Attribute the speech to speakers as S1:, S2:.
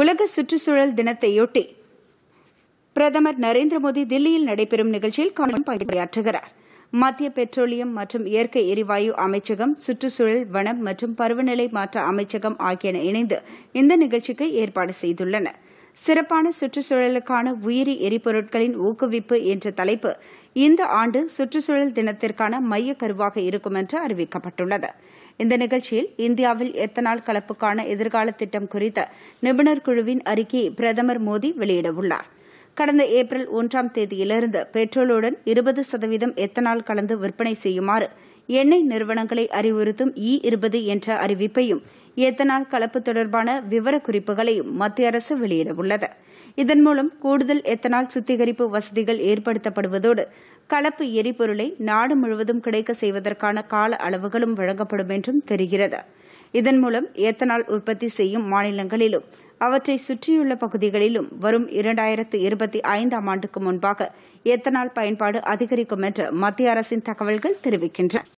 S1: உலக சுற்றுச்சூழல் தினத்தையொட்டி பிரதமர் நரேந்திர மோடி தில்லியில் நடைபெறும் நிகழ்ச்சியில் பணியாற்றுகிறார் மத்திய பெட்ரோலியம் மற்றும் இயற்கை எரிவாயு அமைச்சகம் சுற்றுச்சூழல் வனம் மற்றும் பருவநிலை மாற்ற அமைச்சகம் ஆகியன இணைந்து இந்த நிகழ்ச்சிக்கு ஏற்பாடு செய்துள்ளனா் சிறப்பான சுற்றுச்சூழலுக்கான உயிரி எரிபொருட்களின் ஊக்குவிப்பு என்ற தலைப்பு இந்த ஆண்டு சுற்றுச்சூழல் தினத்திற்கான மைய கருவாக இருக்கும் என்று அறிவிக்கப்பட்டுள்ளது இந்த நிகழ்ச்சியில் இந்தியாவில் எத்தனால் கலப்புக்கான எதிர்கால திட்டம் குறித்த நிபுணர் குழுவின் அறிக்கையை பிரதமர் மோடி வெளியிடவுள்ளாா் கடந்த ஏப்ரல் ஒன்றாம் தேதியிலிருந்து பெட்ரோலுடன் இருபது சதவீதம் எத்தனால் கலந்து விற்பனை செய்யுமாறு எண்ணெய் நிறுவனங்களை அறிவுறுத்தும் இ இருபது என்ற அறிவிப்பையும் எத்தனால் கலப்பு தொடர்பான விவரக்குறிப்புகளையும் மத்திய அரசு வெளியிடவுள்ளது இதன் மூலம் கூடுதல் எத்தனால் சுத்திகரிப்பு வசதிகள் ஏற்படுத்தப்படுவதோடு கலப்பு எரிபொருளை நாடு முழுவதும் கிடைக்க செய்வதற்கான கால அளவுகளும் வழங்கப்படும் என்றும் தெரிகிறது இதன் மூலம் ஏத்தனால் உற்பத்தி செய்யும் மாநிலங்களிலும் அவற்றை சுற்றியுள்ள பகுதிகளிலும் வரும் இரண்டாயிரத்து இருபத்தி ஐந்தாம் ஆண்டுக்கு முன்பாக ஏத்தனால் பயன்பாடு அதிகரிக்கும் என்று மத்திய அரசின் தகவல்கள் தெரிவிக்கின்றன